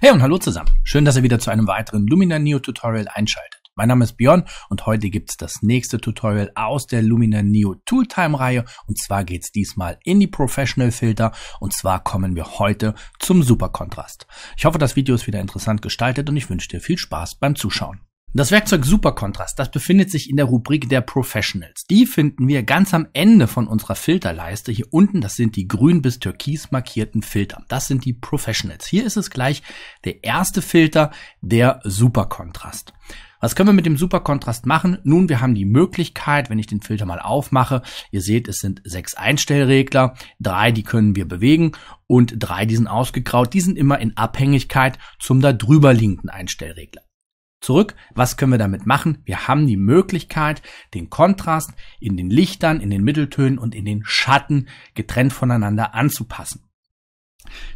Hey und hallo zusammen. Schön, dass ihr wieder zu einem weiteren Lumina Neo Tutorial einschaltet. Mein Name ist Björn und heute gibt's das nächste Tutorial aus der Lumina Neo Tooltime Reihe und zwar geht's diesmal in die Professional Filter und zwar kommen wir heute zum Superkontrast. Ich hoffe, das Video ist wieder interessant gestaltet und ich wünsche dir viel Spaß beim Zuschauen. Das Werkzeug Superkontrast, das befindet sich in der Rubrik der Professionals. Die finden wir ganz am Ende von unserer Filterleiste. Hier unten, das sind die grün bis türkis markierten Filter. Das sind die Professionals. Hier ist es gleich der erste Filter, der Superkontrast. Was können wir mit dem Superkontrast machen? Nun, wir haben die Möglichkeit, wenn ich den Filter mal aufmache, ihr seht, es sind sechs Einstellregler, drei, die können wir bewegen und drei, die sind ausgegraut, die sind immer in Abhängigkeit zum da drüber liegenden Einstellregler zurück. Was können wir damit machen? Wir haben die Möglichkeit, den Kontrast in den Lichtern, in den Mitteltönen und in den Schatten getrennt voneinander anzupassen.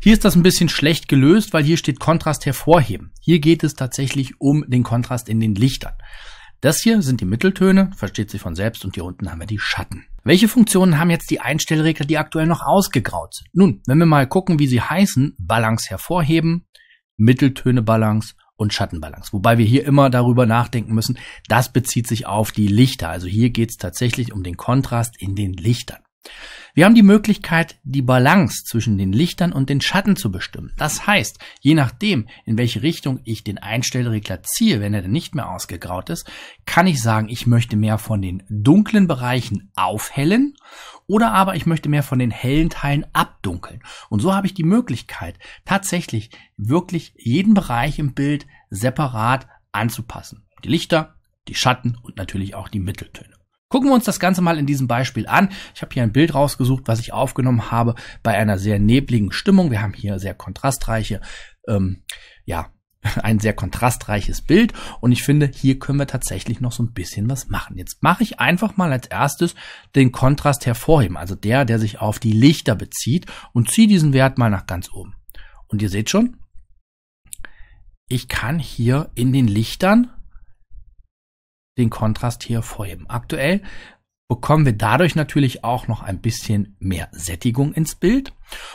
Hier ist das ein bisschen schlecht gelöst, weil hier steht Kontrast hervorheben. Hier geht es tatsächlich um den Kontrast in den Lichtern. Das hier sind die Mitteltöne, versteht sich von selbst, und hier unten haben wir die Schatten. Welche Funktionen haben jetzt die Einstellregler, die aktuell noch ausgegraut sind? Nun, wenn wir mal gucken, wie sie heißen, Balance hervorheben, Mitteltöne Balance, und Schattenbalance. Wobei wir hier immer darüber nachdenken müssen, das bezieht sich auf die Lichter. Also hier geht es tatsächlich um den Kontrast in den Lichtern. Wir haben die Möglichkeit, die Balance zwischen den Lichtern und den Schatten zu bestimmen. Das heißt, je nachdem, in welche Richtung ich den Einstellregler ziehe, wenn er dann nicht mehr ausgegraut ist, kann ich sagen, ich möchte mehr von den dunklen Bereichen aufhellen oder aber ich möchte mehr von den hellen Teilen abdunkeln. Und so habe ich die Möglichkeit, tatsächlich wirklich jeden Bereich im Bild separat anzupassen. Die Lichter, die Schatten und natürlich auch die Mitteltöne. Gucken wir uns das Ganze mal in diesem Beispiel an. Ich habe hier ein Bild rausgesucht, was ich aufgenommen habe bei einer sehr nebligen Stimmung. Wir haben hier sehr kontrastreiche ähm, ja, ein sehr kontrastreiches Bild und ich finde, hier können wir tatsächlich noch so ein bisschen was machen. Jetzt mache ich einfach mal als erstes den Kontrast hervorheben, also der, der sich auf die Lichter bezieht und ziehe diesen Wert mal nach ganz oben. Und ihr seht schon, ich kann hier in den Lichtern den Kontrast hier vorheben. Aktuell bekommen wir dadurch natürlich auch noch ein bisschen mehr Sättigung ins Bild.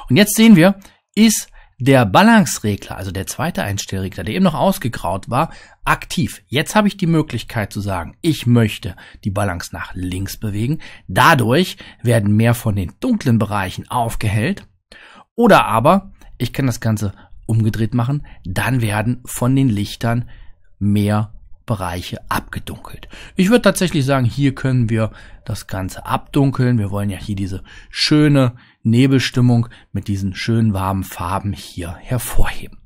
Und jetzt sehen wir, ist der Balance-Regler, also der zweite Einstellregler, der eben noch ausgegraut war, aktiv. Jetzt habe ich die Möglichkeit zu sagen, ich möchte die Balance nach links bewegen. Dadurch werden mehr von den dunklen Bereichen aufgehellt. Oder aber, ich kann das Ganze umgedreht machen, dann werden von den Lichtern mehr Bereiche abgedunkelt. Ich würde tatsächlich sagen, hier können wir das Ganze abdunkeln. Wir wollen ja hier diese schöne Nebelstimmung mit diesen schönen warmen Farben hier hervorheben.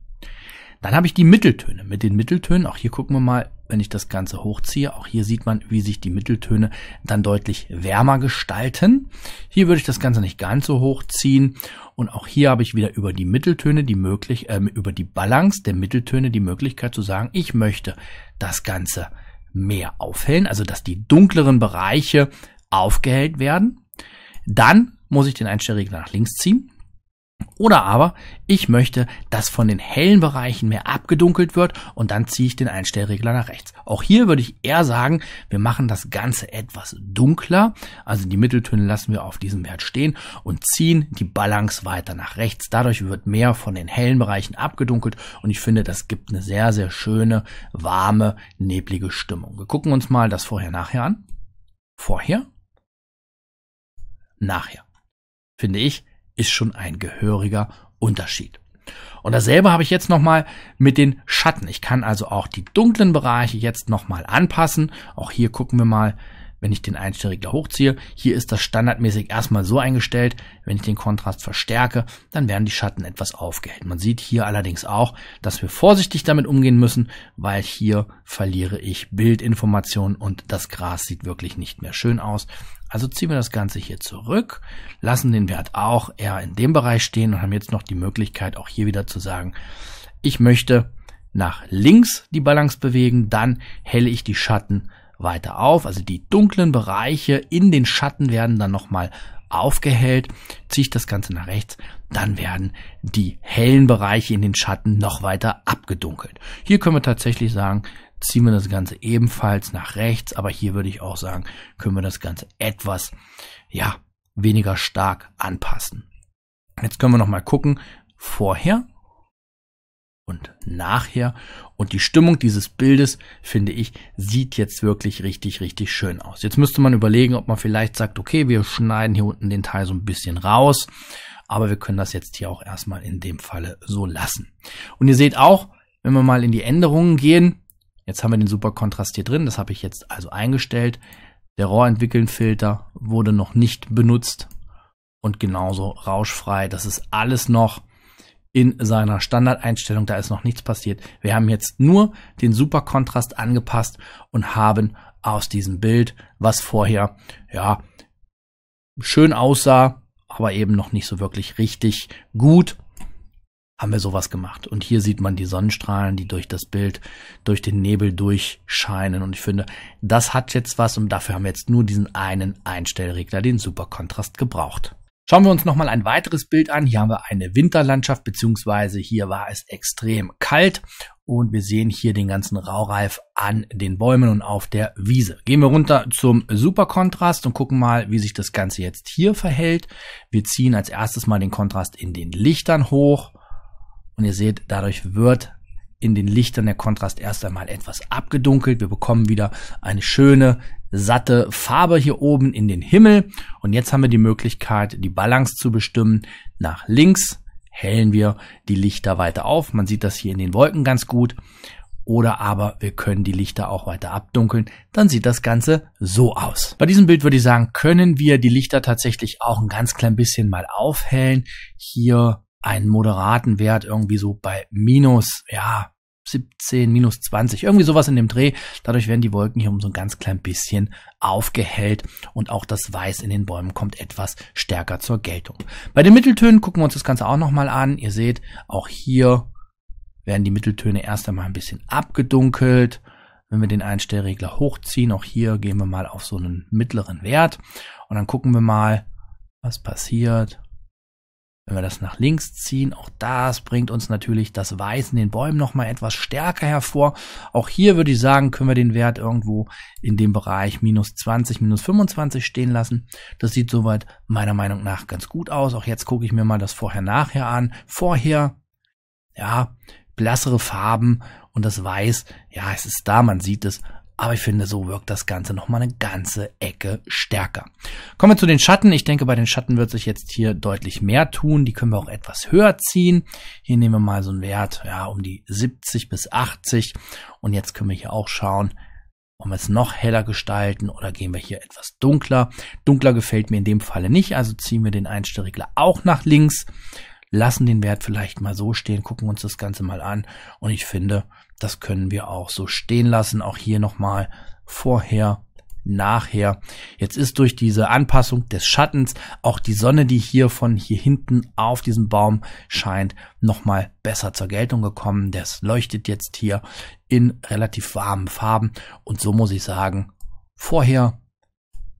Dann habe ich die Mitteltöne. Mit den Mitteltönen, auch hier gucken wir mal wenn ich das Ganze hochziehe. Auch hier sieht man, wie sich die Mitteltöne dann deutlich wärmer gestalten. Hier würde ich das Ganze nicht ganz so hochziehen. Und auch hier habe ich wieder über die Mitteltöne die möglich, äh, über die Balance der Mitteltöne die Möglichkeit zu sagen, ich möchte das Ganze mehr aufhellen, also dass die dunkleren Bereiche aufgehellt werden. Dann muss ich den Einstellregler nach links ziehen. Oder aber ich möchte, dass von den hellen Bereichen mehr abgedunkelt wird und dann ziehe ich den Einstellregler nach rechts. Auch hier würde ich eher sagen, wir machen das Ganze etwas dunkler. Also die Mitteltöne lassen wir auf diesem Wert stehen und ziehen die Balance weiter nach rechts. Dadurch wird mehr von den hellen Bereichen abgedunkelt und ich finde, das gibt eine sehr, sehr schöne, warme, neblige Stimmung. Wir gucken uns mal das vorher-nachher an. Vorher, nachher. Finde ich ist schon ein gehöriger Unterschied. Und dasselbe habe ich jetzt nochmal mit den Schatten. Ich kann also auch die dunklen Bereiche jetzt nochmal anpassen. Auch hier gucken wir mal, wenn ich den Einstellregler hochziehe. Hier ist das standardmäßig erstmal so eingestellt. Wenn ich den Kontrast verstärke, dann werden die Schatten etwas aufgehellt. Man sieht hier allerdings auch, dass wir vorsichtig damit umgehen müssen, weil hier verliere ich Bildinformationen und das Gras sieht wirklich nicht mehr schön aus. Also ziehen wir das Ganze hier zurück, lassen den Wert auch eher in dem Bereich stehen und haben jetzt noch die Möglichkeit, auch hier wieder zu sagen, ich möchte nach links die Balance bewegen, dann helle ich die Schatten weiter auf. Also die dunklen Bereiche in den Schatten werden dann nochmal aufgehellt, ziehe ich das Ganze nach rechts, dann werden die hellen Bereiche in den Schatten noch weiter abgedunkelt. Hier können wir tatsächlich sagen, ziehen wir das Ganze ebenfalls nach rechts, aber hier würde ich auch sagen, können wir das Ganze etwas, ja, weniger stark anpassen. Jetzt können wir noch mal gucken, vorher und nachher. Und die Stimmung dieses Bildes, finde ich, sieht jetzt wirklich richtig, richtig schön aus. Jetzt müsste man überlegen, ob man vielleicht sagt, okay, wir schneiden hier unten den Teil so ein bisschen raus. Aber wir können das jetzt hier auch erstmal in dem Falle so lassen. Und ihr seht auch, wenn wir mal in die Änderungen gehen, jetzt haben wir den super Kontrast hier drin, das habe ich jetzt also eingestellt. Der RAW-Entwickeln-Filter wurde noch nicht benutzt und genauso rauschfrei. Das ist alles noch in seiner Standardeinstellung. Da ist noch nichts passiert. Wir haben jetzt nur den Superkontrast angepasst und haben aus diesem Bild, was vorher, ja, schön aussah, aber eben noch nicht so wirklich richtig gut, haben wir sowas gemacht. Und hier sieht man die Sonnenstrahlen, die durch das Bild, durch den Nebel durchscheinen. Und ich finde, das hat jetzt was und dafür haben wir jetzt nur diesen einen Einstellregler, den Superkontrast gebraucht. Schauen wir uns nochmal ein weiteres Bild an. Hier haben wir eine Winterlandschaft, beziehungsweise hier war es extrem kalt und wir sehen hier den ganzen Raureif an den Bäumen und auf der Wiese. Gehen wir runter zum Superkontrast und gucken mal, wie sich das Ganze jetzt hier verhält. Wir ziehen als erstes mal den Kontrast in den Lichtern hoch und ihr seht, dadurch wird in den Lichtern der Kontrast erst einmal etwas abgedunkelt. Wir bekommen wieder eine schöne, satte Farbe hier oben in den Himmel. Und jetzt haben wir die Möglichkeit, die Balance zu bestimmen. Nach links hellen wir die Lichter weiter auf. Man sieht das hier in den Wolken ganz gut. Oder aber wir können die Lichter auch weiter abdunkeln. Dann sieht das Ganze so aus. Bei diesem Bild würde ich sagen, können wir die Lichter tatsächlich auch ein ganz klein bisschen mal aufhellen. Hier einen moderaten Wert irgendwie so bei minus, ja, 17, minus 20, irgendwie sowas in dem Dreh. Dadurch werden die Wolken hier um so ein ganz klein bisschen aufgehellt und auch das Weiß in den Bäumen kommt etwas stärker zur Geltung. Bei den Mitteltönen gucken wir uns das Ganze auch nochmal an. Ihr seht, auch hier werden die Mitteltöne erst einmal ein bisschen abgedunkelt. Wenn wir den Einstellregler hochziehen, auch hier gehen wir mal auf so einen mittleren Wert und dann gucken wir mal, was passiert. Wenn wir das nach links ziehen, auch das bringt uns natürlich das Weiß in den Bäumen nochmal etwas stärker hervor. Auch hier würde ich sagen, können wir den Wert irgendwo in dem Bereich minus 20, minus 25 stehen lassen. Das sieht soweit meiner Meinung nach ganz gut aus. Auch jetzt gucke ich mir mal das Vorher-Nachher an. Vorher, ja, blassere Farben und das Weiß, ja, es ist da, man sieht es, aber ich finde, so wirkt das Ganze nochmal eine ganze Ecke stärker. Kommen wir zu den Schatten. Ich denke, bei den Schatten wird sich jetzt hier deutlich mehr tun. Die können wir auch etwas höher ziehen. Hier nehmen wir mal so einen Wert, ja, um die 70 bis 80. Und jetzt können wir hier auch schauen, wollen wir es noch heller gestalten oder gehen wir hier etwas dunkler? Dunkler gefällt mir in dem Falle nicht, also ziehen wir den Einstellregler auch nach links, lassen den Wert vielleicht mal so stehen, gucken uns das Ganze mal an und ich finde, das können wir auch so stehen lassen. Auch hier nochmal vorher, nachher. Jetzt ist durch diese Anpassung des Schattens auch die Sonne, die hier von hier hinten auf diesem Baum scheint, nochmal besser zur Geltung gekommen. Das leuchtet jetzt hier in relativ warmen Farben. Und so muss ich sagen, vorher,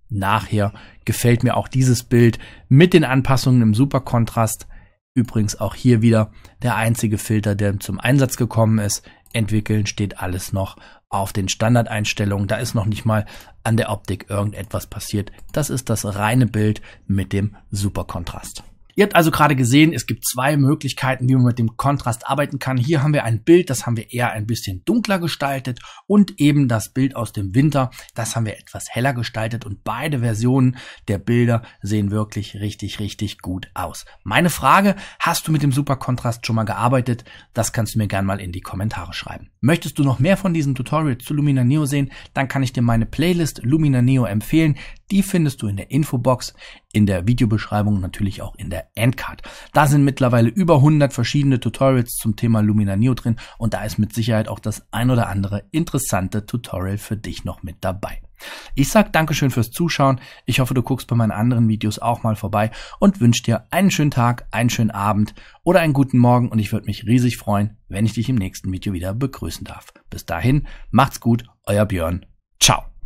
nachher gefällt mir auch dieses Bild mit den Anpassungen im Superkontrast. Übrigens auch hier wieder der einzige Filter, der zum Einsatz gekommen ist entwickeln, steht alles noch auf den Standardeinstellungen. Da ist noch nicht mal an der Optik irgendetwas passiert. Das ist das reine Bild mit dem Superkontrast. Ihr habt also gerade gesehen, es gibt zwei Möglichkeiten, wie man mit dem Kontrast arbeiten kann. Hier haben wir ein Bild, das haben wir eher ein bisschen dunkler gestaltet und eben das Bild aus dem Winter, das haben wir etwas heller gestaltet und beide Versionen der Bilder sehen wirklich richtig, richtig gut aus. Meine Frage, hast du mit dem Superkontrast schon mal gearbeitet? Das kannst du mir gern mal in die Kommentare schreiben. Möchtest du noch mehr von diesem Tutorial zu Lumina Neo sehen? Dann kann ich dir meine Playlist Lumina Neo empfehlen. Die findest du in der Infobox, in der Videobeschreibung und natürlich auch in der Endcard. Da sind mittlerweile über 100 verschiedene Tutorials zum Thema Lumina Neo drin und da ist mit Sicherheit auch das ein oder andere interessante Tutorial für dich noch mit dabei. Ich sag Dankeschön fürs Zuschauen. Ich hoffe, du guckst bei meinen anderen Videos auch mal vorbei und wünsche dir einen schönen Tag, einen schönen Abend oder einen guten Morgen und ich würde mich riesig freuen, wenn ich dich im nächsten Video wieder begrüßen darf. Bis dahin, macht's gut, euer Björn. Ciao.